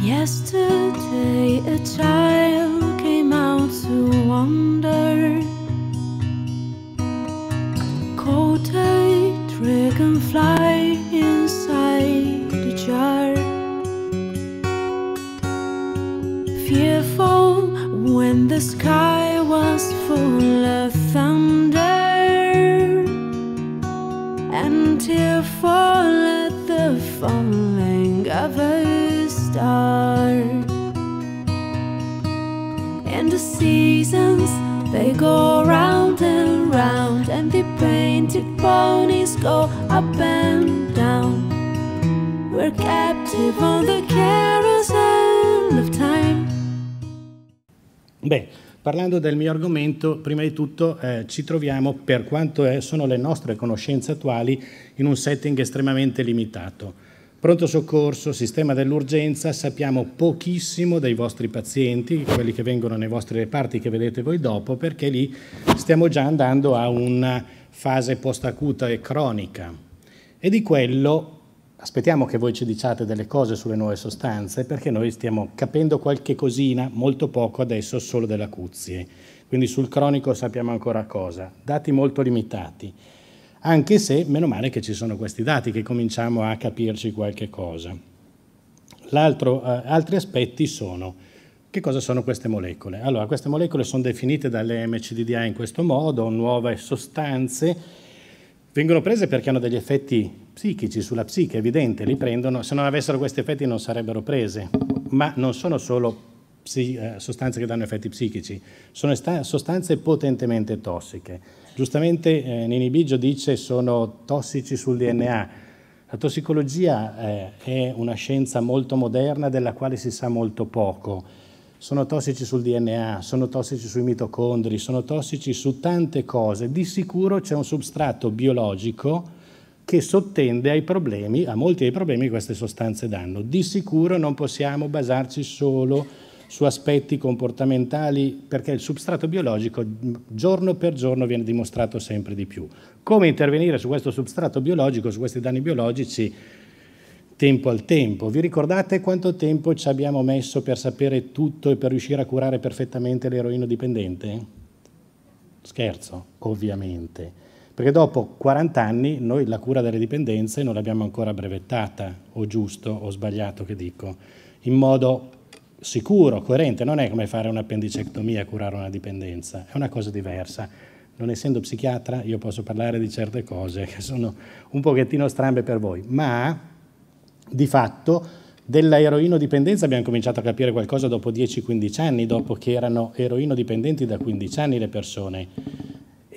Yesterday a child came out to wander Caught a dragonfly inside the jar Fearful when the sky was full of thunder And tearful at the falling of a They go round and round, and the painted ponies go up and down. We're captive on the carousel of time. Beh. Parlando del mio argomento, prima di tutto eh, ci troviamo, per quanto è, eh, sono le nostre conoscenze attuali, in un setting estremamente limitato. Pronto soccorso, sistema dell'urgenza, sappiamo pochissimo dei vostri pazienti, quelli che vengono nei vostri reparti che vedete voi dopo, perché lì stiamo già andando a una fase post-acuta e cronica. E di quello aspettiamo che voi ci diciate delle cose sulle nuove sostanze, perché noi stiamo capendo qualche cosina, molto poco adesso, solo dell'acuzie. Quindi sul cronico sappiamo ancora cosa, dati molto limitati anche se meno male che ci sono questi dati che cominciamo a capirci qualche cosa. Altro, eh, altri aspetti sono che cosa sono queste molecole? Allora, queste molecole sono definite dalle MCDDA in questo modo, nuove sostanze, vengono prese perché hanno degli effetti psichici sulla psiche, è evidente, li prendono, se non avessero questi effetti non sarebbero prese, ma non sono solo eh, sostanze che danno effetti psichici, sono sostanze potentemente tossiche Giustamente eh, Nini Biggio dice che sono tossici sul DNA. La tossicologia eh, è una scienza molto moderna della quale si sa molto poco. Sono tossici sul DNA, sono tossici sui mitocondri, sono tossici su tante cose. Di sicuro c'è un substrato biologico che sottende ai problemi, a molti dei problemi che queste sostanze danno. Di sicuro non possiamo basarci solo su aspetti comportamentali, perché il substrato biologico giorno per giorno viene dimostrato sempre di più. Come intervenire su questo substrato biologico, su questi danni biologici, tempo al tempo. Vi ricordate quanto tempo ci abbiamo messo per sapere tutto e per riuscire a curare perfettamente l'eroino dipendente? Scherzo, ovviamente. Perché dopo 40 anni noi la cura delle dipendenze non l'abbiamo ancora brevettata, o giusto o sbagliato che dico, in modo sicuro, coerente, non è come fare un'appendicectomia, curare una dipendenza, è una cosa diversa. Non essendo psichiatra io posso parlare di certe cose che sono un pochettino strambe per voi, ma di fatto della eroinodipendenza abbiamo cominciato a capire qualcosa dopo 10-15 anni, dopo che erano eroinodipendenti da 15 anni le persone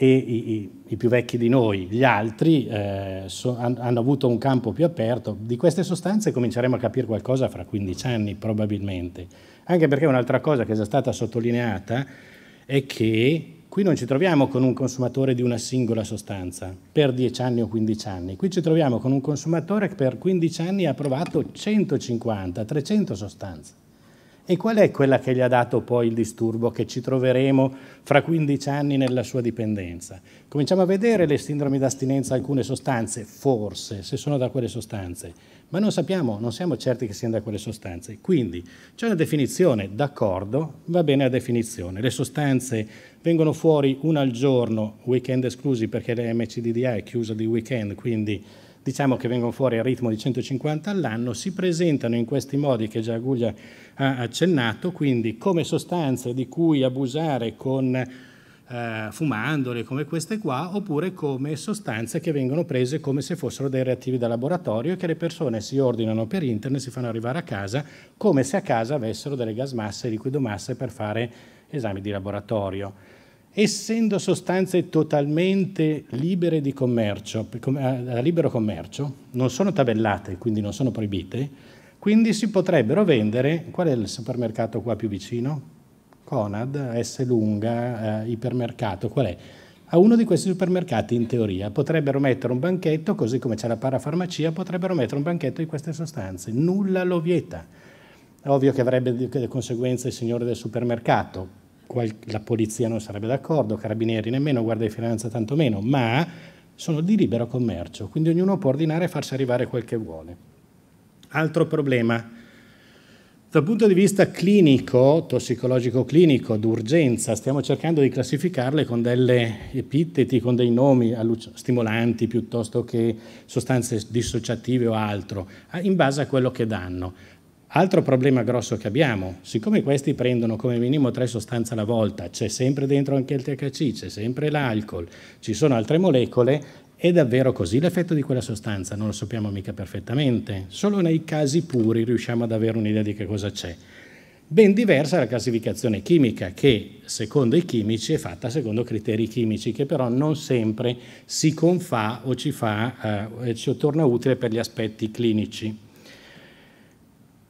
e i, i, più vecchi di noi, gli altri, eh, so, han, hanno avuto un campo più aperto. Di queste sostanze cominceremo a capire qualcosa fra 15 anni probabilmente, anche perché un'altra cosa che è già stata sottolineata è che qui non ci troviamo con un consumatore di una singola sostanza per 10 anni o 15 anni, qui ci troviamo con un consumatore che per 15 anni ha provato 150, 300 sostanze. E qual è quella che gli ha dato poi il disturbo che ci troveremo fra 15 anni nella sua dipendenza? Cominciamo a vedere le sindromi d'astinenza a alcune sostanze, forse, se sono da quelle sostanze, ma non sappiamo, non siamo certi che siano da quelle sostanze. Quindi c'è una definizione, d'accordo, va bene la definizione. Le sostanze vengono fuori una al giorno, weekend esclusi perché la MCDDA è chiusa di weekend, quindi diciamo che vengono fuori al ritmo di 150 all'anno, si presentano in questi modi che già Guglia ha accennato, quindi come sostanze di cui abusare con eh, fumandole come queste qua, oppure come sostanze che vengono prese come se fossero dei reattivi da laboratorio e che le persone si ordinano per internet, si fanno arrivare a casa come se a casa avessero delle gas masse e liquidomasse per fare esami di laboratorio essendo sostanze totalmente libere di commercio, eh, a libero commercio, non sono tabellate, quindi non sono proibite, quindi si potrebbero vendere, qual è il supermercato qua più vicino? Conad, S Lunga, eh, ipermercato, qual è? A uno di questi supermercati in teoria potrebbero mettere un banchetto, così come c'è la parafarmacia, potrebbero mettere un banchetto di queste sostanze, nulla lo vieta. È ovvio che avrebbe conseguenze il signore del supermercato, la polizia non sarebbe d'accordo, carabinieri nemmeno, guardia di finanza tantomeno, ma sono di libero commercio, quindi ognuno può ordinare e farsi arrivare quel che vuole. Altro problema, dal punto di vista clinico, tossicologico clinico, d'urgenza, stiamo cercando di classificarle con delle epiteti, con dei nomi stimolanti piuttosto che sostanze dissociative o altro, in base a quello che danno. Altro problema grosso che abbiamo, siccome questi prendono come minimo tre sostanze alla volta, c'è sempre dentro anche il THC, c'è sempre l'alcol, ci sono altre molecole, è davvero così l'effetto di quella sostanza? Non lo sappiamo mica perfettamente, solo nei casi puri riusciamo ad avere un'idea di che cosa c'è. Ben diversa la classificazione chimica che, secondo i chimici, è fatta secondo criteri chimici che però non sempre si confà o ci, fa, eh, ci torna utile per gli aspetti clinici.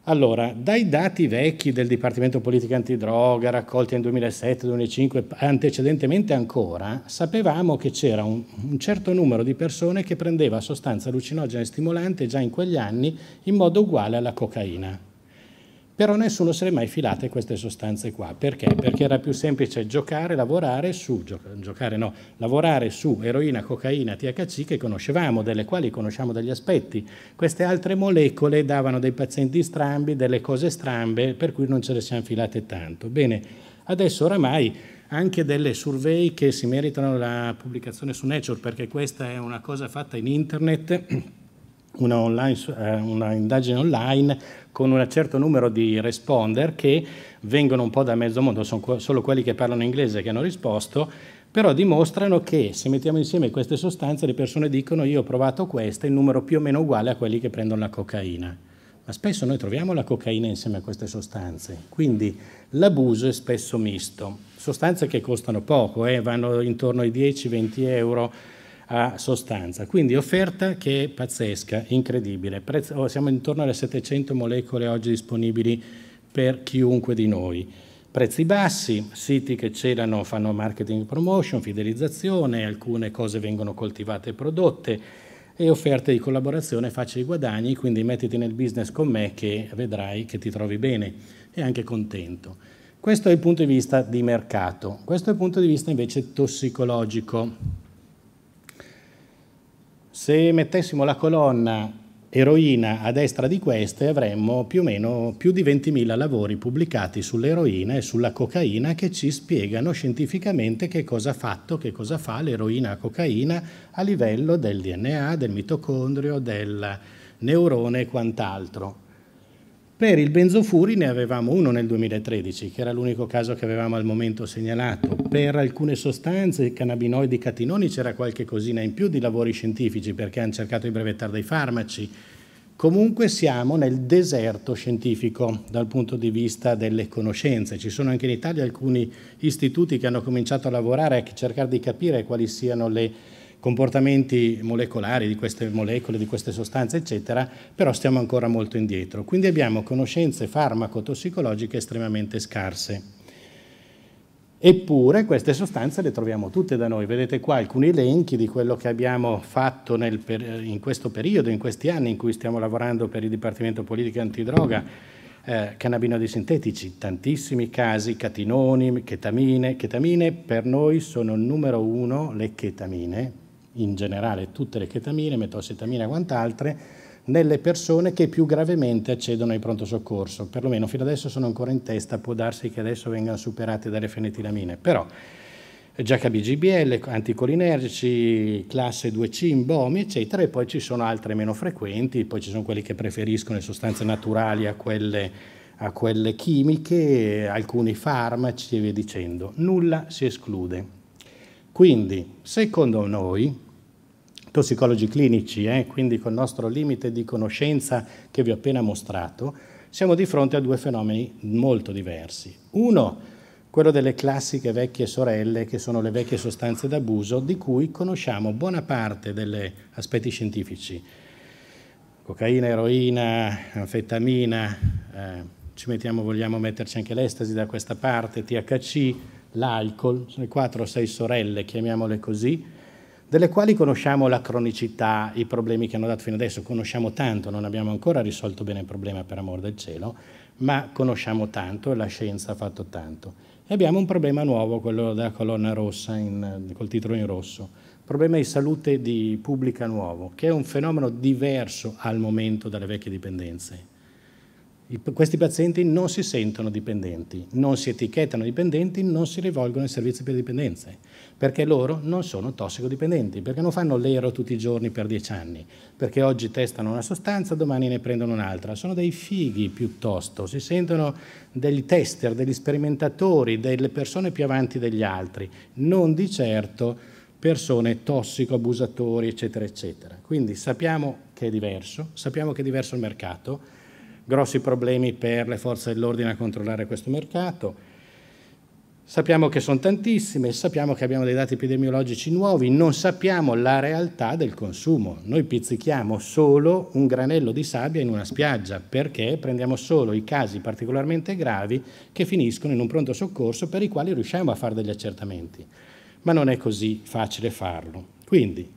Allora, dai dati vecchi del Dipartimento Politica Antidroga, raccolti nel 2007-2005, antecedentemente ancora, sapevamo che c'era un, un, certo numero di persone che prendeva sostanza allucinogena e stimolante già in quegli anni in modo uguale alla cocaina però nessuno se ne mai filate queste sostanze qua. Perché? Perché era più semplice giocare, lavorare su, giocare no, lavorare su eroina, cocaina, THC che conoscevamo, delle quali conosciamo degli aspetti. Queste altre molecole davano dei pazienti strambi, delle cose strambe, per cui non ce le siamo filate tanto. Bene, adesso oramai anche delle survey che si meritano la pubblicazione su Nature, perché questa è una cosa fatta in internet una, online, eh, una, indagine online con un certo numero di responder che vengono un po' da mezzo mondo, sono solo quelli che parlano inglese che hanno risposto, però dimostrano che se mettiamo insieme queste sostanze le persone dicono io ho provato questa il numero più o meno uguale a quelli che prendono la cocaina. Ma spesso noi troviamo la cocaina insieme a queste sostanze, quindi l'abuso è spesso misto. Sostanze che costano poco, eh, vanno intorno ai 10-20 euro, a sostanza. Quindi offerta che è pazzesca, incredibile. Prezzo, oh, siamo intorno alle 700 molecole oggi disponibili per chiunque di noi. Prezzi bassi, siti che c'erano fanno marketing promotion, fidelizzazione, alcune cose vengono coltivate e prodotte e offerte di collaborazione, facili guadagni, quindi mettiti nel business con me che vedrai che ti trovi bene e anche contento. Questo è il punto di vista di mercato, questo è il punto di vista invece tossicologico. Se mettessimo la colonna eroina a destra di queste avremmo più o meno più di 20.000 lavori pubblicati sull'eroina e sulla cocaina che ci spiegano scientificamente che cosa ha fatto, che cosa fa l'eroina a cocaina a livello del DNA, del mitocondrio, del neurone e quant'altro. Per il benzofuri ne avevamo uno nel 2013, che era l'unico caso che avevamo al momento segnalato. Per alcune sostanze, cannabinoidi, catinoni, c'era qualche cosina in più di lavori scientifici perché hanno cercato di brevettare dei farmaci. Comunque siamo nel deserto scientifico dal punto di vista delle conoscenze. Ci sono anche in Italia alcuni istituti che hanno cominciato a lavorare e a cercare di capire quali siano le comportamenti molecolari di queste molecole, di queste sostanze, eccetera, però stiamo ancora molto indietro. Quindi abbiamo conoscenze farmacotossicologiche estremamente scarse. Eppure queste sostanze le troviamo tutte da noi. Vedete qua alcuni elenchi di quello che abbiamo fatto nel, in questo periodo, in questi anni in cui stiamo lavorando per il Dipartimento Politica Antidroga. Eh, cannabinoidi sintetici, tantissimi casi, catinoni, chetamine. Chetamine per noi sono il numero uno le chetamine, in generale tutte le chetamine, metossetamine e quant'altre, nelle persone che più gravemente accedono ai pronto soccorso. Perlomeno fino adesso sono ancora in testa, può darsi che adesso vengano superate dalle fenetilamine. Però giacca BGBL, anticolinergici, classe 2C, imbomi, eccetera, e poi ci sono altre meno frequenti, poi ci sono quelli che preferiscono le sostanze naturali a quelle, a quelle chimiche, alcuni farmaci e via dicendo. Nulla si esclude. Quindi, secondo noi, tossicologi clinici, eh, quindi col nostro limite di conoscenza che vi ho appena mostrato, siamo di fronte a due fenomeni molto diversi. Uno, quello delle classiche vecchie sorelle, che sono le vecchie sostanze d'abuso, di cui conosciamo buona parte degli aspetti scientifici. Cocaina, eroina, anfetamina, eh, ci mettiamo, vogliamo metterci anche l'estasi da questa parte, THC, l'alcol, sono le quattro o sei sorelle, chiamiamole così, delle quali conosciamo la cronicità, i problemi che hanno dato fino adesso, conosciamo tanto, non abbiamo ancora risolto bene il problema per amor del cielo, ma conosciamo tanto e la scienza ha fatto tanto. E abbiamo un problema nuovo, quello della colonna rossa in, col titolo in rosso, problema di salute di pubblica nuovo, che è un fenomeno diverso al momento dalle vecchie dipendenze i, questi pazienti non si sentono dipendenti, non si etichettano dipendenti, non si rivolgono ai servizi per dipendenze, perché loro non sono tossicodipendenti, perché non fanno l'ero tutti i giorni per dieci anni, perché oggi testano una sostanza, domani ne prendono un'altra. Sono dei fighi piuttosto, si sentono degli tester, degli sperimentatori, delle persone più avanti degli altri, non di certo persone tossico, abusatori, eccetera, eccetera. Quindi sappiamo che è diverso, sappiamo che è diverso il mercato, grossi problemi per le forze dell'ordine a controllare questo mercato. Sappiamo che sono tantissime, sappiamo che abbiamo dei dati epidemiologici nuovi, non sappiamo la realtà del consumo. Noi pizzichiamo solo un granello di sabbia in una spiaggia perché prendiamo solo i casi particolarmente gravi che finiscono in un pronto soccorso per i quali riusciamo a fare degli accertamenti. Ma non è così facile farlo. Quindi,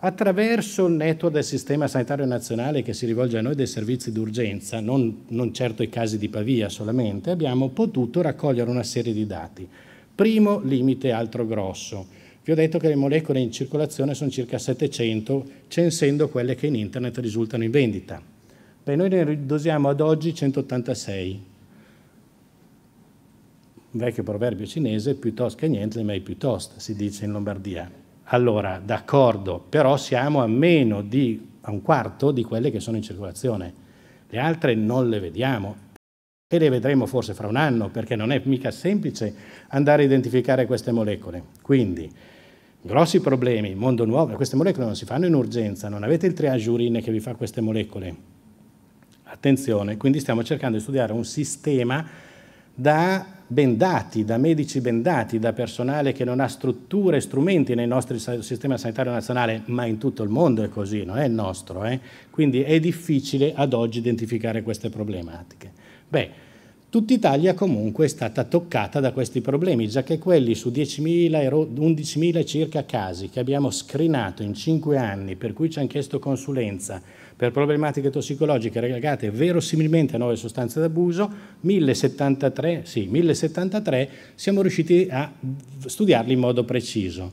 attraverso il network del Sistema Sanitario Nazionale che si rivolge a noi dei servizi d'urgenza, non, non, certo i casi di Pavia solamente, abbiamo potuto raccogliere una serie di dati. Primo limite altro grosso. Vi ho detto che le molecole in circolazione sono circa 700, censendo quelle che in internet risultano in vendita. Beh, noi ne dosiamo ad oggi 186. Un vecchio proverbio cinese, piuttosto che niente, mai piuttosto, si dice in Lombardia. Allora, d'accordo, però siamo a meno di a un quarto di quelle che sono in circolazione. Le altre non le vediamo e le vedremo forse fra un anno perché non è mica semplice andare a identificare queste molecole. Quindi, grossi problemi, mondo nuovo, queste molecole non si fanno in urgenza, non avete il triage urine che vi fa queste molecole. Attenzione, quindi stiamo cercando di studiare un sistema da bendati, da medici bendati, da personale che non ha strutture e strumenti nel nostro sistema sanitario nazionale, ma in tutto il mondo è così, non è il nostro. Eh? Quindi è difficile ad oggi identificare queste problematiche. Beh, tutta Italia comunque è stata toccata da questi problemi, già che quelli su 10.000, 11.000 circa casi che abbiamo scrinato in 5 anni, per cui ci hanno chiesto consulenza, per problematiche tossicologiche relegate verosimilmente a nuove sostanze d'abuso, 1073, sì, 1073 siamo riusciti a studiarli in modo preciso.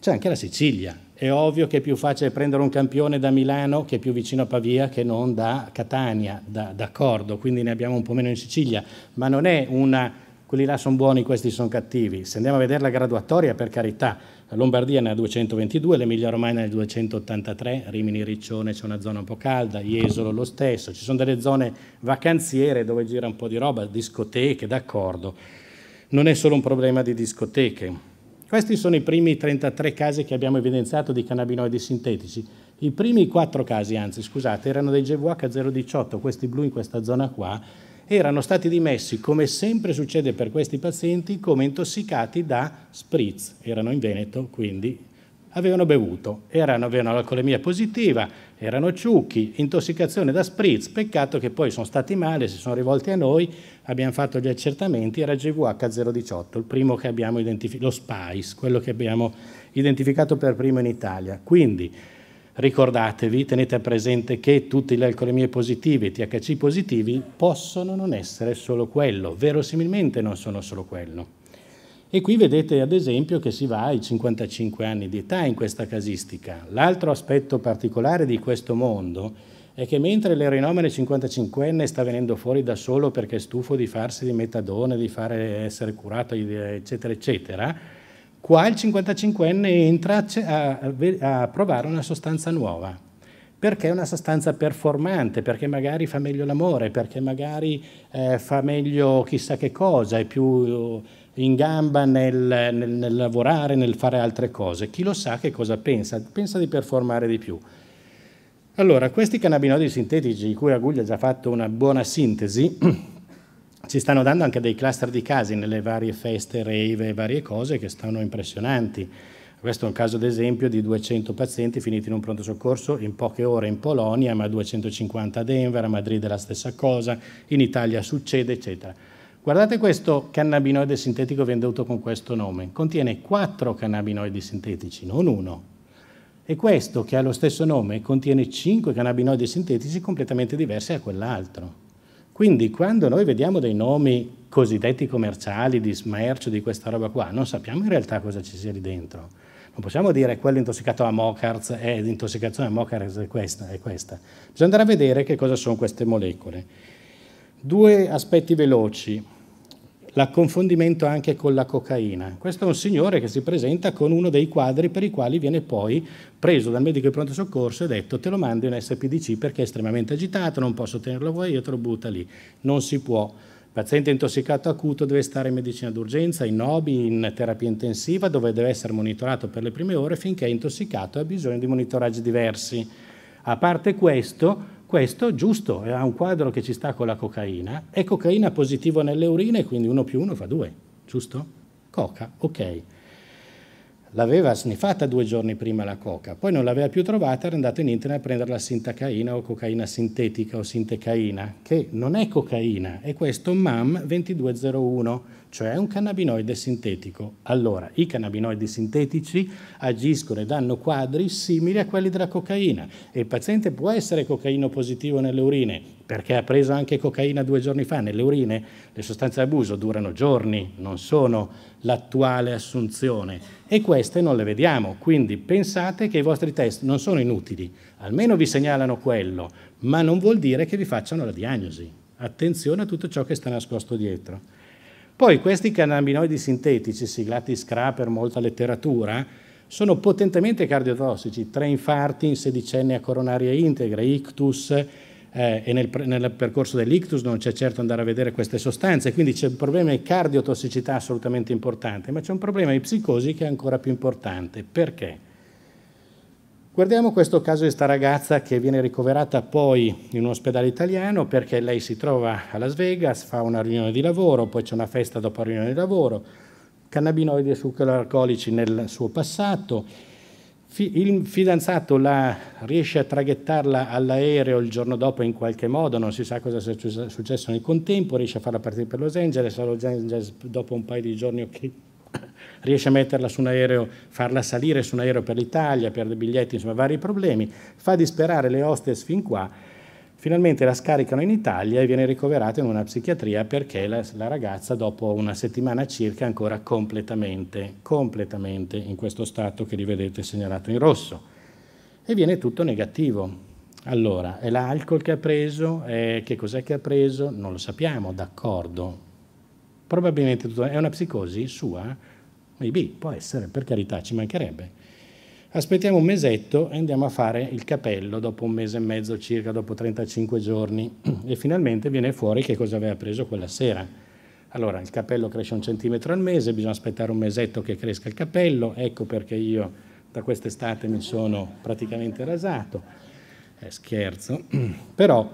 C'è anche la Sicilia, è ovvio che è più facile prendere un campione da Milano, che è più vicino a Pavia, che non da Catania, d'accordo, quindi ne abbiamo un po' meno in Sicilia, ma non è una quelli là sono buoni, questi sono cattivi. Se andiamo a vedere la graduatoria, per carità, la Lombardia ne ha 222, l'Emilia Romagna ne ha 283, Rimini Riccione c'è una zona un po' calda, Iesolo lo stesso, ci sono delle zone vacanziere dove gira un po' di roba, discoteche, d'accordo. Non è solo un problema di discoteche. Questi sono i primi 33 casi che abbiamo evidenziato di cannabinoidi sintetici. I primi 4 casi, anzi, scusate, erano dei GVH018, questi blu in questa zona qua, erano stati dimessi, come sempre succede per questi pazienti, come intossicati da spritz. Erano in Veneto, quindi avevano bevuto, erano, avevano l'alcolemia positiva, erano ciucchi, intossicazione da spritz, peccato che poi sono stati male, si sono rivolti a noi, abbiamo fatto gli accertamenti, era GVH018, il primo che abbiamo identificato, lo SPICE, quello che abbiamo identificato per primo in Italia. Quindi ricordatevi, tenete presente che tutte le alcolemie positive, e THC positivi possono non essere solo quello, verosimilmente non sono solo quello. E qui vedete ad esempio che si va ai 55 anni di età in questa casistica. L'altro aspetto particolare di questo mondo è che mentre l'erinomene 55enne sta venendo fuori da solo perché è stufo di farsi di metadone, di fare, essere curato, eccetera, eccetera, Qua il 55enne entra a, a provare una sostanza nuova, perché è una sostanza performante, perché magari fa meglio l'amore, perché magari eh, fa meglio chissà che cosa, è più eh, in gamba nel, nel, nel, lavorare, nel fare altre cose. Chi lo sa che cosa pensa? Pensa di performare di più. Allora, questi cannabinoidi sintetici, di cui Aguglia ha già fatto una buona sintesi, ci stanno dando anche dei cluster di casi nelle varie feste, rave e varie cose che stanno impressionanti. Questo è un caso d'esempio di 200 pazienti finiti in un pronto soccorso in poche ore in Polonia, ma 250 a Denver, a Madrid è la stessa cosa, in Italia succede, eccetera. Guardate questo cannabinoide sintetico venduto con questo nome. Contiene quattro cannabinoidi sintetici, non uno. E questo, che ha lo stesso nome, contiene cinque cannabinoidi sintetici completamente diversi da quell'altro. Quindi quando noi vediamo dei nomi cosiddetti commerciali, di smercio, di questa roba qua, non sappiamo in realtà cosa ci sia lì dentro. Non possiamo dire quello intossicato a Mocarz è eh, l'intossicazione a Mocarz è questa, è questa. Bisogna andare a vedere che cosa sono queste molecole. Due aspetti veloci la confondimento anche con la cocaina. Questo è un signore che si presenta con uno dei quadri per i quali viene poi preso dal medico di pronto soccorso e detto te lo mando in SPDC perché è estremamente agitato, non posso tenerlo voi, io te lo butta lì. Non si può. paziente intossicato acuto deve stare in medicina d'urgenza, in OBI, in terapia intensiva, dove deve essere monitorato per le prime ore finché è intossicato e ha bisogno di monitoraggi diversi. A parte questo, questo, giusto, ha un quadro che ci sta con la cocaina, è cocaina positivo nelle urine, quindi uno più uno fa due, giusto? Coca, ok l'aveva sniffata due giorni prima la coca, poi non l'aveva più trovata, era andato in internet a prendere la sintacaina o cocaina sintetica o sintecaina, che non è cocaina, è questo MAM 2201, cioè un cannabinoide sintetico. Allora, i cannabinoidi sintetici agiscono e danno quadri simili a quelli della cocaina e il paziente può essere cocaino positivo nelle urine, perché ha preso anche cocaina due giorni fa nelle urine, le sostanze d'abuso durano giorni, non sono l'attuale assunzione e queste non le vediamo, quindi pensate che i vostri test non sono inutili, almeno vi segnalano quello, ma non vuol dire che vi facciano la diagnosi. Attenzione a tutto ciò che sta nascosto dietro. Poi questi cannabinoidi sintetici, siglati SCRA per molta letteratura, sono potentemente cardiotossici, tre infarti in sedicenne a coronaria integra, ictus, eh, e nel, nel, percorso dell'ictus non c'è certo andare a vedere queste sostanze, quindi c'è un problema di cardiotossicità assolutamente importante, ma c'è un problema di psicosi che è ancora più importante. Perché? Guardiamo questo caso di sta ragazza che viene ricoverata poi in un ospedale italiano perché lei si trova a Las Vegas, fa una riunione di lavoro, poi c'è una festa dopo la riunione di lavoro, cannabinoidi e zucchero alcolici nel suo passato, il fidanzato la riesce a traghettarla all'aereo il giorno dopo in qualche modo, non si sa cosa sia successo nel contempo, riesce a farla partire per Los Angeles, a Los Angeles dopo un paio di giorni ok, riesce a metterla su un aereo, farla salire su un aereo per l'Italia, per dei biglietti, insomma vari problemi, fa disperare le hostess fin qua Finalmente la scaricano in Italia e viene ricoverata in una psichiatria perché la, la ragazza dopo una settimana circa è ancora completamente, completamente in questo stato che li vedete segnalato in rosso. E viene tutto negativo. Allora, è l'alcol che ha preso? È che cos'è che ha preso? Non lo sappiamo, d'accordo. Probabilmente è una psicosi sua? Maybe, può essere, per carità, ci mancherebbe Aspettiamo un mesetto e andiamo a fare il capello dopo un mese e mezzo circa, dopo 35 giorni e finalmente viene fuori che cosa aveva preso quella sera. Allora, il capello cresce un centimetro al mese, bisogna aspettare un mesetto che cresca il capello, ecco perché io da quest'estate mi sono praticamente rasato, eh, scherzo, però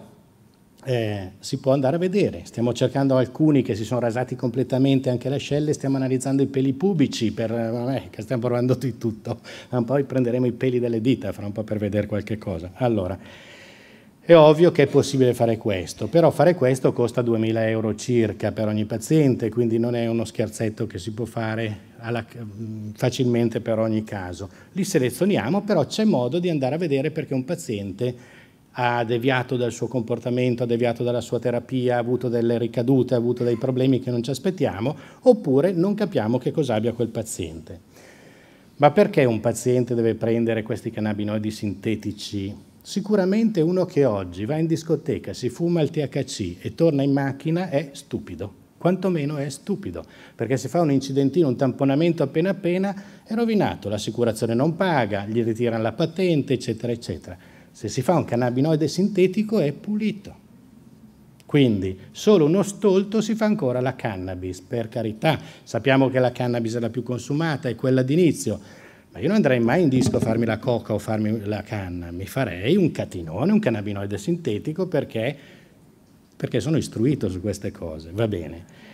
eh, si può andare a vedere. Stiamo cercando alcuni che si sono rasati completamente anche le ascelle, stiamo analizzando i peli pubici, per, eh, vabbè, che stiamo provando di tutto. Poi prenderemo i peli delle dita fra un po' per vedere qualche cosa. Allora, è ovvio che è possibile fare questo, però fare questo costa 2.000 euro circa per ogni paziente, quindi non è uno scherzetto che si può fare alla, mm, facilmente per ogni caso. Li selezioniamo, però c'è modo di andare a vedere perché un paziente ha deviato dal suo comportamento, ha deviato dalla sua terapia, ha avuto delle ricadute, ha avuto dei problemi che non ci aspettiamo, oppure non capiamo che cosa abbia quel paziente. Ma perché un paziente deve prendere questi cannabinoidi sintetici? Sicuramente uno che oggi va in discoteca, si fuma il THC e torna in macchina è stupido quantomeno è stupido, perché se fa un incidentino, un tamponamento appena appena, è rovinato, l'assicurazione non paga, gli ritirano la patente, eccetera, eccetera. Se si fa un cannabinoide sintetico è pulito. Quindi solo uno stolto si fa ancora la cannabis, per carità. Sappiamo che la cannabis è la più consumata, è quella d'inizio. Ma io non andrei mai in disco a farmi la coca o farmi la canna, mi farei un catinone, un cannabinoide sintetico perché, perché sono istruito su queste cose, va bene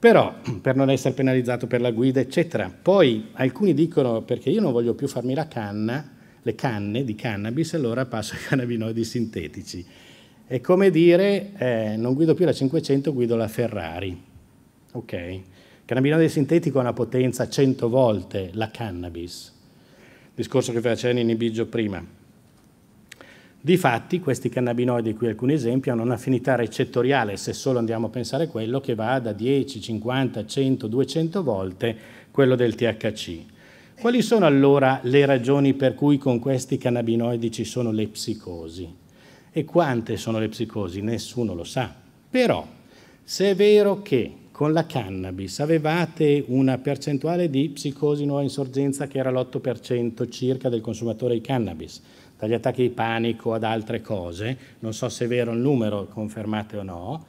però per non essere penalizzato per la guida, eccetera. Poi alcuni dicono perché io non voglio più farmi la canna, le canne di cannabis, allora passo ai cannabinoidi sintetici. È come dire, eh, non guido più la 500, guido la Ferrari. Ok? Il cannabinoide sintetico ha una potenza 100 volte la cannabis. Discorso che faceva Inibigio prima. Difatti, questi cannabinoidi, qui alcuni esempi, hanno un'affinità recettoriale, se solo andiamo a pensare a quello, che va da 10, 50, 100, 200 volte quello del THC. Quali sono allora le ragioni per cui con questi cannabinoidi ci sono le psicosi? E quante sono le psicosi? Nessuno lo sa. Però, se è vero che con la cannabis avevate una percentuale di psicosi nuova insorgenza che era l'8% circa del consumatore di cannabis, dagli attacchi di panico ad altre cose, non so se è vero il numero, confermate o no,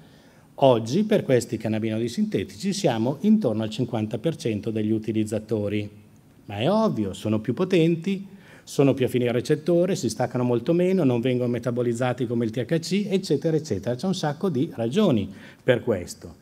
oggi per questi cannabinoidi sintetici siamo intorno al 50% degli utilizzatori. Ma è ovvio, sono più potenti, sono più affini al recettore, si staccano molto meno, non vengono metabolizzati come il THC, eccetera, eccetera. C'è un sacco di ragioni per questo.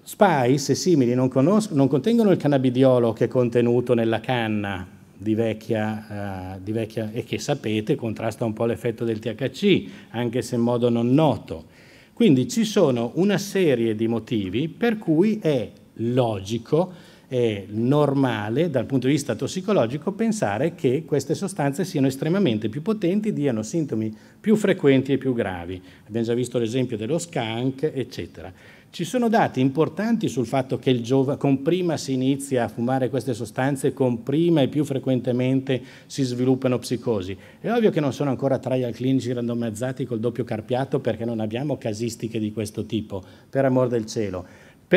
Spice e simili non, non contengono il cannabidiolo che è contenuto nella canna di vecchia, uh, di vecchia, e che sapete contrasta un po' l'effetto del THC, anche se in modo non noto. Quindi ci sono una serie di motivi per cui è logico è normale dal punto di vista tossicologico pensare che queste sostanze siano estremamente più potenti, diano sintomi più frequenti e più gravi. Abbiamo già visto l'esempio dello skunk, eccetera. Ci sono dati importanti sul fatto che con prima si inizia a fumare queste sostanze, con prima e più frequentemente si sviluppano psicosi. È ovvio che non sono ancora trial clinici randomizzati col doppio carpiato perché non abbiamo casistiche di questo tipo, per amor del cielo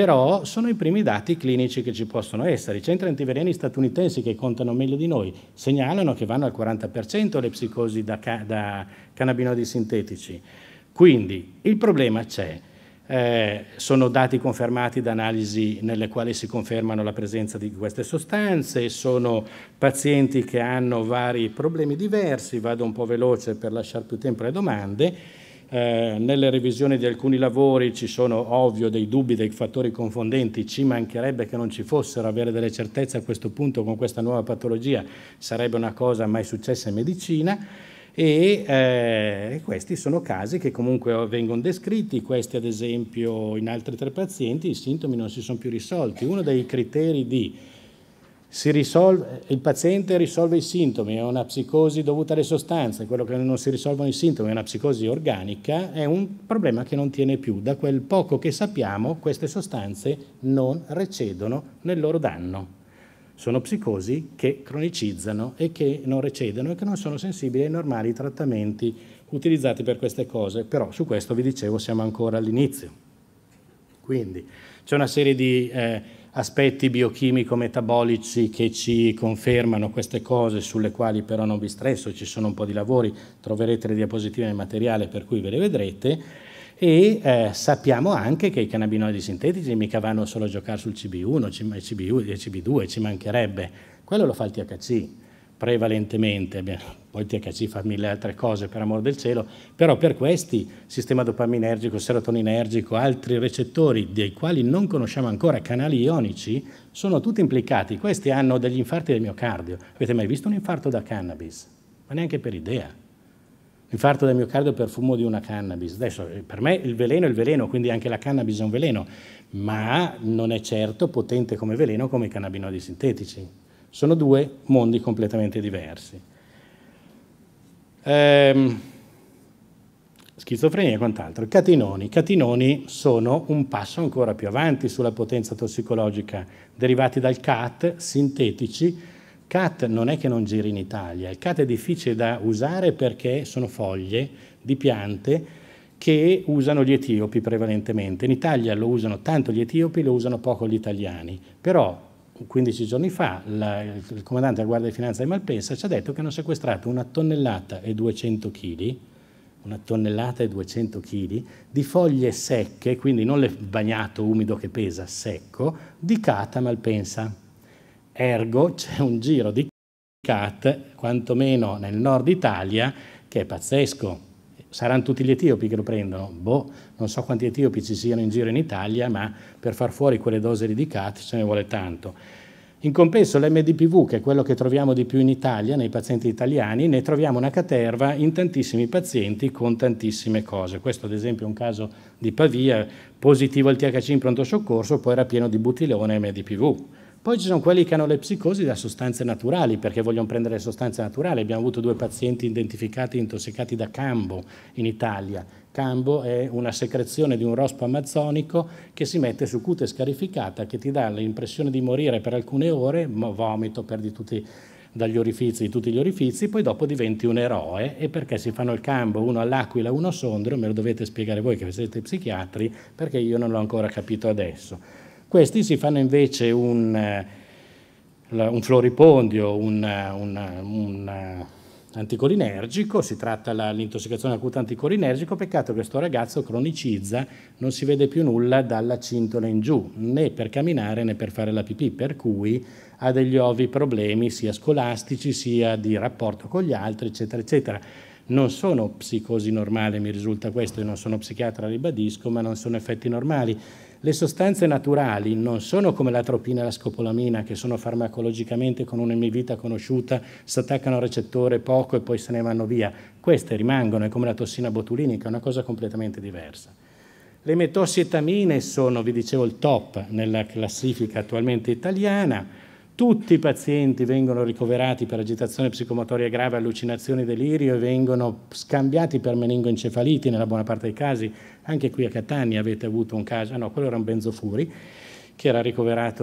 però sono i primi dati clinici che ci possono essere. I centri antiveleni statunitensi che contano meglio di noi segnalano che vanno al 40% le psicosi da, ca da cannabinoidi sintetici. Quindi il problema c'è. Eh, sono dati confermati da analisi nelle quali si confermano la presenza di queste sostanze, sono pazienti che hanno vari problemi diversi, vado un po' veloce per lasciare più tempo alle domande, eh, nelle revisioni di alcuni lavori ci sono ovvio dei dubbi, dei fattori confondenti, ci mancherebbe che non ci fossero, avere delle certezze a questo punto con questa nuova patologia sarebbe una cosa mai successa in medicina e eh, questi sono casi che comunque vengono descritti, questi ad esempio in altri tre pazienti i sintomi non si sono più risolti. Uno dei criteri di Risolve, il paziente risolve i sintomi, è una psicosi dovuta alle sostanze, quello che non si risolvono i sintomi è una psicosi organica, è un problema che non tiene più. Da quel poco che sappiamo queste sostanze non recedono nel loro danno. Sono psicosi che cronicizzano e che non recedono e che non sono sensibili ai normali trattamenti utilizzati per queste cose, però su questo vi dicevo siamo ancora all'inizio. Quindi c'è una serie di... Eh, aspetti biochimico-metabolici che ci confermano queste cose, sulle quali però non vi stresso, ci sono un po' di lavori, troverete le diapositive nel materiale per cui ve le vedrete, e eh, sappiamo anche che i cannabinoidi sintetici mica vanno solo a giocare sul CB1, CB2, CB2, ci mancherebbe, quello lo fa il THC prevalentemente, poi THC fa mille altre cose per amor del cielo, però per questi sistema dopaminergico, serotoninergico, altri recettori dei quali non conosciamo ancora canali ionici, sono tutti implicati. Questi hanno degli infarti del miocardio. Avete mai visto un infarto da cannabis? Ma neanche per idea. L'infarto del miocardio per fumo di una cannabis. Adesso, eh, per me il veleno è il veleno, quindi anche la cannabis è un veleno, ma non è certo potente come veleno come i cannabinoidi sintetici. Sono due mondi completamente diversi. Ehm, schizofrenia e quant'altro. Catinoni. Catinoni sono un passo ancora più avanti sulla potenza tossicologica, derivati dal CAT, sintetici. CAT non è che non giri in Italia, il CAT è difficile da usare perché sono foglie di piante che usano gli etiopi prevalentemente. In Italia lo usano tanto gli etiopi, lo usano poco gli italiani, però 15 giorni fa la, il comandante della Guardia di Finanza di Malpensa ci ha detto che hanno sequestrato una tonnellata e 200 kg una tonnellata e 200 kg di foglie secche, quindi non le bagnato umido che pesa, secco, di CAT a Malpensa. Ergo c'è un giro di CAT, quantomeno nel nord Italia, che è pazzesco saranno tutti gli etiopi che lo prendono. Boh, non so quanti etiopi ci siano in giro in Italia, ma per far fuori quelle dosi di CAT ce ne vuole tanto. In compenso l'MDPV, che è quello che troviamo di più in Italia, nei pazienti italiani, ne troviamo una caterva in tantissimi pazienti con tantissime cose. Questo ad esempio è un caso di Pavia, positivo al THC in pronto soccorso, poi era pieno di butilone MDPV. Poi ci sono quelli che hanno le psicosi da sostanze naturali, perché vogliono prendere le sostanze naturali. Abbiamo avuto due pazienti identificati intossicati da cambo in Italia. Cambo è una secrezione di un rospo amazzonico che si mette su cute scarificata, che ti dà l'impressione di morire per alcune ore, vomito, perdi tutti dagli orifizi, tutti gli orifizi, poi dopo diventi un eroe e perché si fanno il cambo uno all'aquila, uno a Sondrio, me lo dovete spiegare voi che siete psichiatri, perché io non l'ho ancora capito adesso. Questi si fanno invece un, eh, un floripondio, un, eh, un, eh, un anticolinergico, si tratta dell'intossicazione acuta anticolinergico, peccato che questo ragazzo cronicizza, non si vede più nulla dalla cintola in giù, né per camminare né per fare la pipì, per cui ha degli ovvi problemi sia scolastici sia di rapporto con gli altri, eccetera, eccetera. Non sono psicosi normali, mi risulta questo, e non sono psichiatra, ribadisco, ma non sono effetti normali. Le sostanze naturali non sono come l'atropina e la scopolamina, che sono farmacologicamente con un'emivita conosciuta, si attaccano al recettore poco e poi se ne vanno via. Queste rimangono, è come la tossina botulinica, è una cosa completamente diversa. Le metossietamine sono, vi dicevo, il top nella classifica attualmente italiana tutti i pazienti vengono ricoverati per agitazione psicomotoria grave, allucinazioni, delirio e vengono scambiati per meningoencefaliti nella buona parte dei casi. Anche qui a Catania avete avuto un caso, ah no, quello era un benzofuri, che era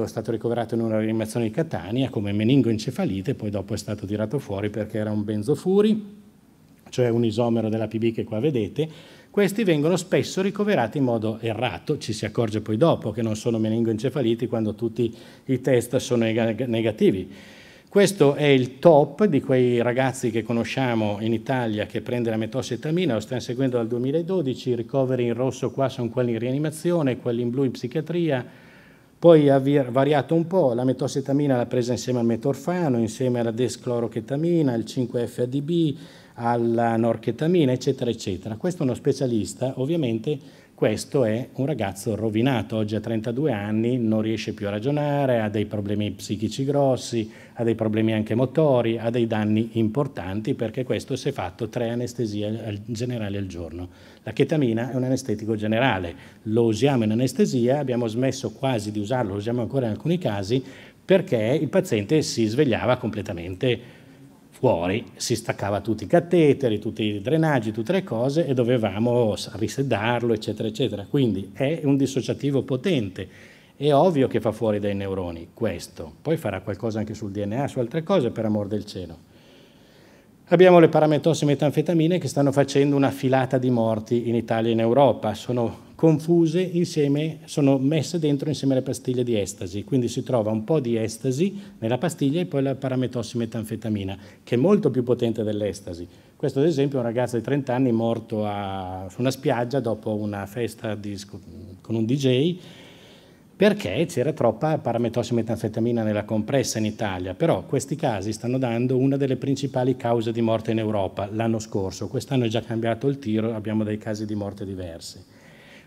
stato ricoverato in una rianimazione di Catania come meningoencefalite, poi dopo è stato tirato fuori perché era un benzofuri, cioè un isomero della PB che qua vedete, questi vengono spesso ricoverati in modo errato, ci si accorge poi dopo che non sono meningoencefaliti quando tutti i test sono negativi. Questo è il top di quei ragazzi che conosciamo in Italia che prende la metossetamina, lo stanno seguendo dal 2012, i ricoveri in rosso qua sono quelli in rianimazione, quelli in blu in psichiatria, poi ha variato un po', la metossetamina l'ha presa insieme al metorfano, insieme alla desclorochetamina, il 5-FADB, alla norchetamina, eccetera, eccetera. Questo è uno specialista, ovviamente questo è un ragazzo rovinato, oggi ha 32 anni, non riesce più a ragionare, ha dei problemi psichici grossi, ha dei problemi anche motori, ha dei danni importanti perché questo si è fatto tre anestesie generali al giorno. La chetamina è un anestetico generale, lo usiamo in anestesia, abbiamo smesso quasi di usarlo, lo usiamo ancora in alcuni casi perché il paziente si svegliava completamente fuori si staccava tutti i cateteri, tutti i drenaggi, tutte le cose e dovevamo risedarlo, eccetera, eccetera. Quindi è un dissociativo potente. È ovvio che fa fuori dai neuroni questo. Poi farà qualcosa anche sul DNA, su altre cose, per amor del cielo. Abbiamo le parametosse metanfetamine che stanno facendo una filata di morti in Italia e in Europa. Sono confuse insieme, sono messe dentro insieme alle pastiglie di estasi, quindi si trova un po' di estasi nella pastiglia e poi la parametossi-metanfetamina, che è molto più potente dell'estasi. Questo ad esempio è un ragazzo di 30 anni morto a, su una spiaggia dopo una festa di, con un DJ perché c'era troppa parametossi-metanfetamina nella compressa in Italia, però questi casi stanno dando una delle principali cause di morte in Europa l'anno scorso, quest'anno è già cambiato il tiro, abbiamo dei casi di morte diversi.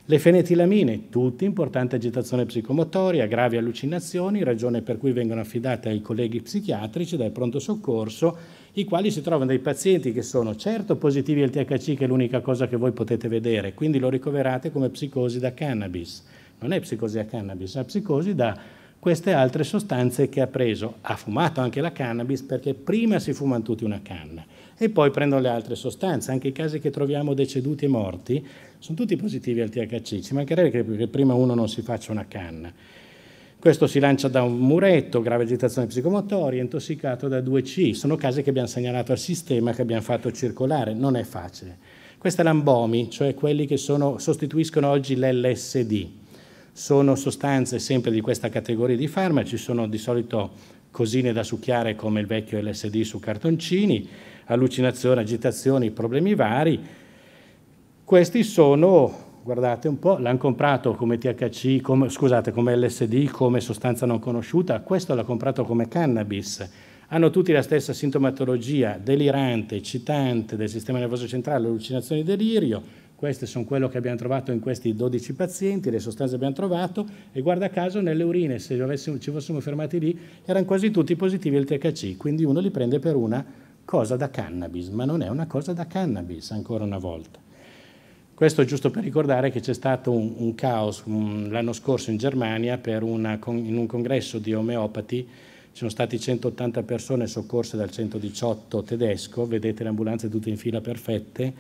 Le fenetilamine, tutte importante agitazione psicomotoria, gravi allucinazioni, ragione per cui vengono affidate ai colleghi psichiatrici dal pronto soccorso, i quali si trovano dei pazienti che sono certo positivi al THC, che è l'unica cosa che voi potete vedere, quindi lo ricoverate come psicosi da cannabis. Non è psicosi da cannabis, è psicosi da queste altre sostanze che ha preso. Ha fumato anche la cannabis perché prima si fumano tutti una canna e poi prendono le altre sostanze. Anche i casi che troviamo deceduti e morti sono tutti positivi al THC, ci mancherebbe che, che prima uno non si faccia una canna. Questo si lancia da un muretto, grave agitazione psicomotoria, intossicato da 2C. Sono casi che abbiamo segnalato al sistema, che abbiamo fatto circolare. Non è facile. Questa è l'ambomi, cioè quelli che sono, sostituiscono oggi l'LSD. Sono sostanze sempre di questa categoria di farmaci, sono di solito cosine da succhiare come il vecchio LSD su cartoncini, allucinazioni, agitazioni, problemi vari questi sono guardate un po', l'hanno comprato come THC, come, scusate, come LSD, come sostanza non conosciuta, questo l'ha comprato come cannabis. Hanno tutti la stessa sintomatologia delirante, eccitante del sistema nervoso centrale, allucinazioni e delirio. Queste sono quello che abbiamo trovato in questi 12 pazienti, le sostanze che abbiamo trovato e guarda caso nelle urine, se ci fossimo fermati lì, erano quasi tutti positivi al THC, quindi uno li prende per una cosa da cannabis, ma non è una cosa da cannabis ancora una volta. Questo giusto per ricordare che c'è stato un, un caos l'anno scorso in Germania una, in un congresso di omeopati, ci sono stati 180 persone soccorse dal 118 tedesco, vedete le ambulanze tutte in fila perfette,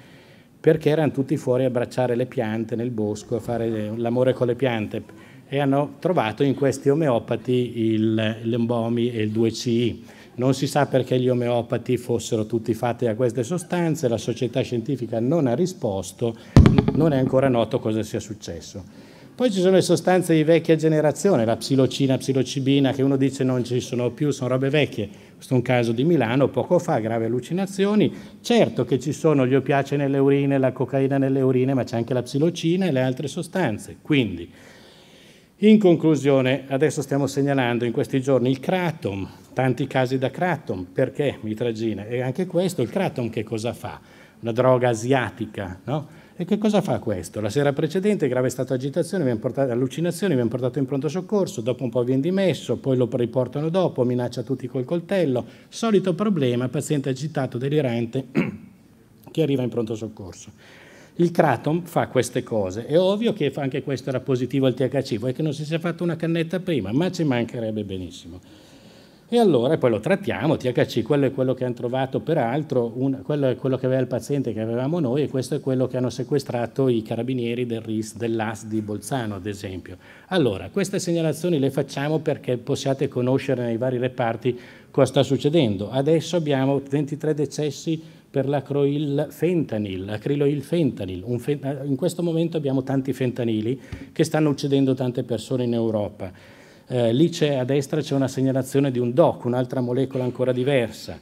perché erano tutti fuori a abbracciare le piante nel bosco, a fare l'amore con le piante e hanno trovato in questi omeopati il, l'embomi e il 2CI non si sa perché gli omeopati fossero tutti fatti da queste sostanze, la società scientifica non ha risposto, non è ancora noto cosa sia successo. Poi ci sono le sostanze di vecchia generazione, la psilocina, psilocibina, che uno dice non ci sono più, sono robe vecchie. Questo è un caso di Milano, poco fa, grave allucinazioni. Certo che ci sono gli opiacei nelle urine, la cocaina nelle urine, ma c'è anche la psilocina e le altre sostanze. Quindi, in conclusione, adesso stiamo segnalando in questi giorni il Kratom, tanti casi da Kratom, perché mitragina? E anche questo, il Kratom che cosa fa? Una droga asiatica, no? E che cosa fa questo? La sera precedente, grave stato di agitazione, viene portato, allucinazioni, viene portato in pronto soccorso, dopo un po' viene dimesso, poi lo riportano dopo, minaccia tutti col coltello. Solito problema, paziente agitato, delirante, che arriva in pronto soccorso. Il Kratom fa queste cose, è ovvio che anche questo era positivo al THC, vuoi che non si sia fatto una cannetta prima, ma ci mancherebbe benissimo. E allora poi lo trattiamo, THC, quello è quello che hanno trovato peraltro, un, quello è quello che aveva il paziente che avevamo noi e questo è quello che hanno sequestrato i carabinieri del RIS, dell'AS di Bolzano ad esempio. Allora, queste segnalazioni le facciamo perché possiate conoscere nei vari reparti cosa sta succedendo. Adesso abbiamo 23 decessi per l'acroil fentanil, acriloil fentanyl. Fent in questo momento abbiamo tanti fentanili che stanno uccidendo tante persone in Europa. Eh, lì a destra c'è una segnalazione di un DOC, un'altra molecola ancora diversa.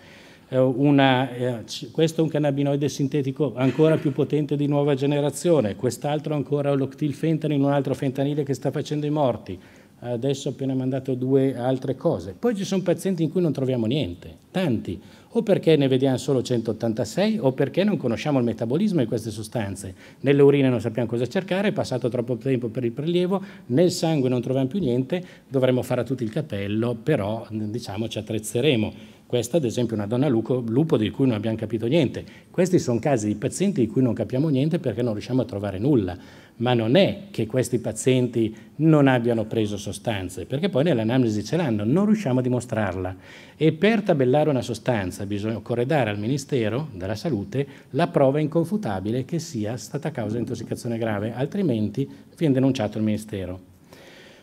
Eh, una, eh, questo è un cannabinoide sintetico ancora più potente di nuova generazione, quest'altro ancora l'octilfentanil, un altro fentanile che sta facendo i morti. Adesso ho appena mandato due altre cose. Poi ci sono pazienti in cui non troviamo niente, tanti o perché ne vediamo solo 186 o perché non conosciamo il metabolismo di queste sostanze. Nelle urine non sappiamo cosa cercare, è passato troppo tempo per il prelievo, nel sangue non troviamo più niente, dovremmo fare a tutti il capello, però diciamo ci attrezzeremo. Questa ad esempio è una donna lupo, lupo di cui non abbiamo capito niente. Questi sono casi di pazienti di cui non capiamo niente perché non riusciamo a trovare nulla. Ma non è che questi pazienti non abbiano preso sostanze, perché poi nell'analisi ce l'hanno, non riusciamo a dimostrarla. E per tabellare una sostanza bisogna occorre dare al Ministero della Salute la prova inconfutabile che sia stata causa di intossicazione grave, altrimenti viene denunciato il Ministero.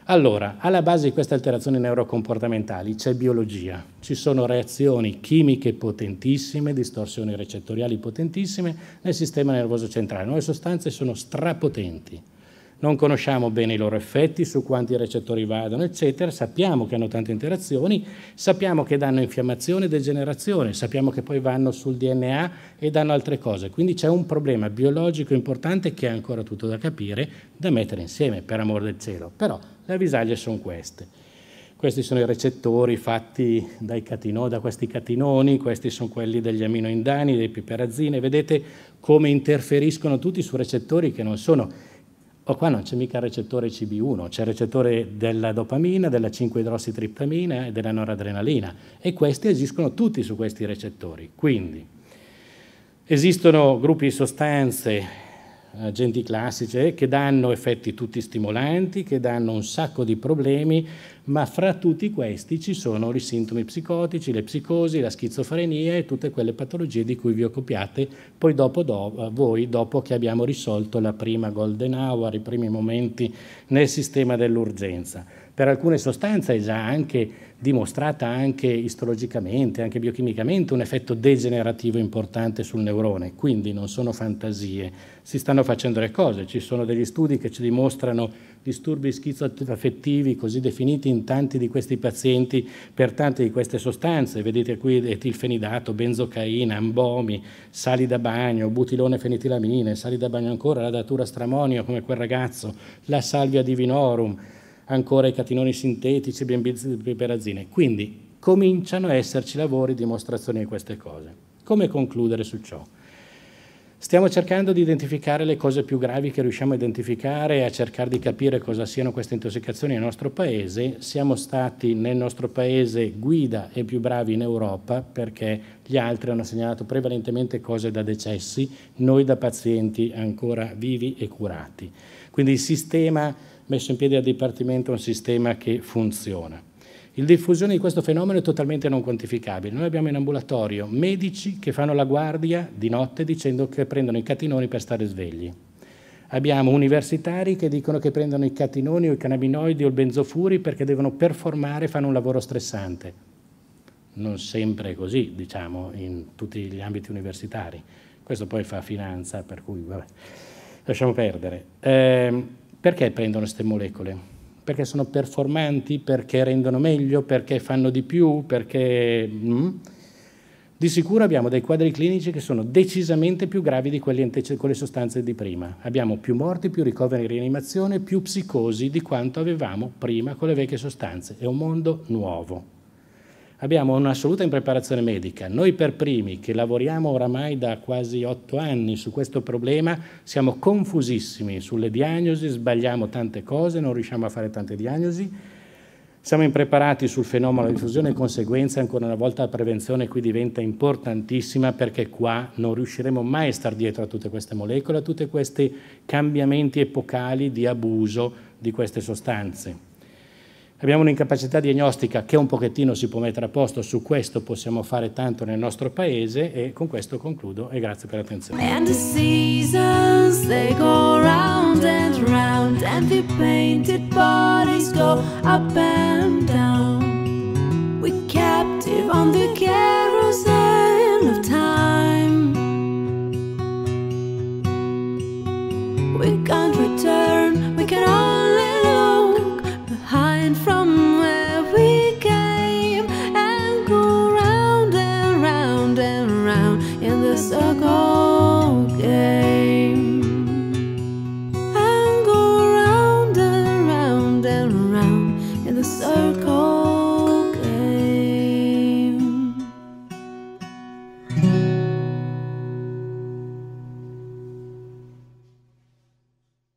Allora, alla base di queste alterazioni neurocomportamentali c'è biologia, ci sono reazioni chimiche potentissime, distorsioni recettoriali potentissime nel sistema nervoso centrale. Nuove sostanze sono strapotenti. Non conosciamo bene i loro effetti, su quanti recettori vadano, eccetera. Sappiamo che hanno tante interazioni, sappiamo che danno infiammazione e degenerazione, sappiamo che poi vanno sul DNA e danno altre cose. Quindi c'è un problema biologico importante che è ancora tutto da capire, da mettere insieme, per amor del cielo. Però le avvisaglie sono queste. Questi sono i recettori fatti catino, da questi catinoni, questi sono quelli degli aminoindani, dei piperazzine. Vedete come interferiscono tutti su recettori che non sono. Oh, qua non c'è mica il recettore CB1, c'è il recettore della dopamina, della 5-idrossitriptamina e della noradrenalina. E questi agiscono tutti su questi recettori. Quindi esistono gruppi di sostanze agenti classici eh, che danno effetti tutti stimolanti, che danno un sacco di problemi, ma fra tutti questi ci sono i sintomi psicotici, le psicosi, la schizofrenia e tutte quelle patologie di cui vi occupiate poi dopo, do, eh, voi dopo che abbiamo risolto la prima golden hour, i primi momenti nel sistema dell'urgenza. Per alcune sostanze è già anche dimostrata anche istologicamente, anche biochimicamente, un effetto degenerativo importante sul neurone, quindi non sono fantasie, si stanno facendo le cose, ci sono degli studi che ci dimostrano disturbi schizoaffettivi così definiti in tanti di questi pazienti per tante di queste sostanze, vedete qui etilfenidato, benzocaina, ambomi, sali da bagno, butilone fenitilamine, sali da bagno ancora, la datura stramonio come quel ragazzo, la salvia divinorum, ancora i catinoni sintetici, benzodiazepine. Quindi cominciano a esserci lavori, di dimostrazione di queste cose. Come concludere su ciò? Stiamo cercando di identificare le cose più gravi che riusciamo a identificare e a cercare di capire cosa siano queste intossicazioni nel nostro paese. Siamo stati nel nostro paese guida e più bravi in Europa perché gli altri hanno segnalato prevalentemente cose da decessi, noi da pazienti ancora vivi e curati. Quindi il sistema messo in piedi dal Dipartimento è un sistema che funziona. Il diffusione di questo fenomeno è totalmente non quantificabile. Noi abbiamo in ambulatorio medici che fanno la guardia di notte dicendo che prendono i catinoni per stare svegli. Abbiamo universitari che dicono che prendono i catinoni o i cannabinoidi o il benzofuri perché devono performare e fanno un lavoro stressante. Non sempre è così, diciamo, in tutti gli ambiti universitari. Questo poi fa finanza, per cui vabbè, lasciamo perdere. Eh, perché prendono queste molecole? perché sono performanti, perché rendono meglio, perché fanno di più, perché... Mm. Di sicuro abbiamo dei quadri clinici che sono decisamente più gravi di quelli con le sostanze di prima. Abbiamo più morti, più ricoveri in rianimazione, più psicosi di quanto avevamo prima con le vecchie sostanze. È un mondo nuovo abbiamo un'assoluta impreparazione medica. Noi per primi, che lavoriamo oramai da quasi otto anni su questo problema, siamo confusissimi sulle diagnosi, sbagliamo tante cose, non riusciamo a fare tante diagnosi. Siamo impreparati sul fenomeno della diffusione e conseguenza, ancora una volta la prevenzione qui diventa importantissima perché qua non riusciremo mai a star dietro a tutte queste molecole, a tutti questi cambiamenti epocali di abuso di queste sostanze. Abbiamo un'incapacità diagnostica che un pochettino si può mettere a posto, su questo possiamo fare tanto nel nostro paese e con questo concludo e grazie per l'attenzione. And and and and the the seasons they go go round round painted bodies up down. We're captive on the carousel of time. We can't return, we can only. and from